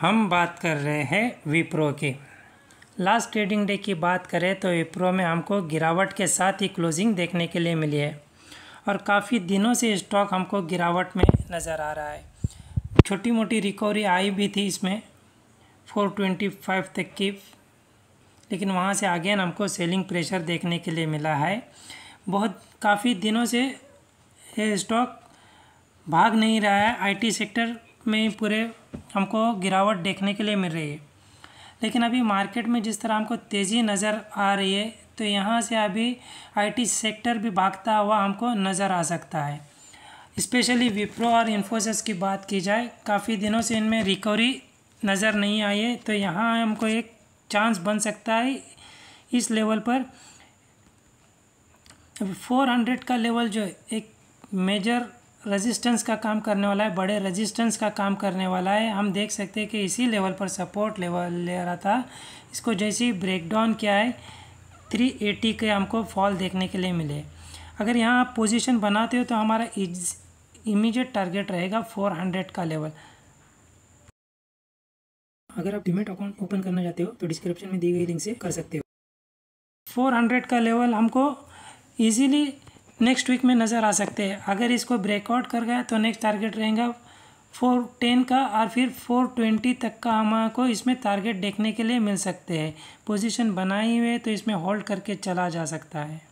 हम बात कर रहे हैं विप्रो की लास्ट ट्रेडिंग डे की बात करें तो विप्रो में हमको गिरावट के साथ ही क्लोजिंग देखने के लिए मिली है और काफ़ी दिनों से स्टॉक हमको गिरावट में नज़र आ रहा है छोटी मोटी रिकवरी आई भी थी इसमें 425 तक की लेकिन वहाँ से अगेन हमको सेलिंग प्रेशर देखने के लिए मिला है बहुत काफ़ी दिनों से ये स्टॉक भाग नहीं रहा है आईटी सेक्टर में पूरे हमको गिरावट देखने के लिए मिल रही है लेकिन अभी मार्केट में जिस तरह हमको तेज़ी नज़र आ रही है तो यहाँ से अभी आईटी सेक्टर भी भागता हुआ हमको नज़र आ सकता है स्पेशली विप्रो और इन्फोसिस की बात की जाए काफ़ी दिनों से इनमें रिकवरी नज़र नहीं आई है तो यहाँ हमको एक चांस बन सकता है इस लेवल पर अभी फोर हंड्रेड का लेवल जो एक मेजर रेजिस्टेंस का काम करने वाला है बड़े रेजिस्टेंस का काम करने वाला है हम देख सकते हैं कि इसी लेवल पर सपोर्ट लेवल ले रहा था इसको जैसे ही ब्रेकडाउन किया है थ्री एटी के हमको फॉल देखने के लिए मिले अगर यहाँ आप पोजिशन बनाते हो तो हमारा इमीजिएट टारगेट रहेगा फोर हंड्रेड का लेवल अगर आप डिमेट अकाउंट ओपन करना चाहते हो तो डिस्क्रिप्शन में दी गई लिंक से कर सकते हो फोर हंड्रेड का लेवल हमको ईजिली नेक्स्ट वीक में नज़र आ सकते हैं अगर इसको ब्रेकआउट कर गया तो नेक्स्ट टारगेट रहेगा फोर टेन का और फिर फोर ट्वेंटी तक का हम को इसमें टारगेट देखने के लिए मिल सकते हैं पोजीशन बनाई हुई है तो इसमें होल्ड करके चला जा सकता है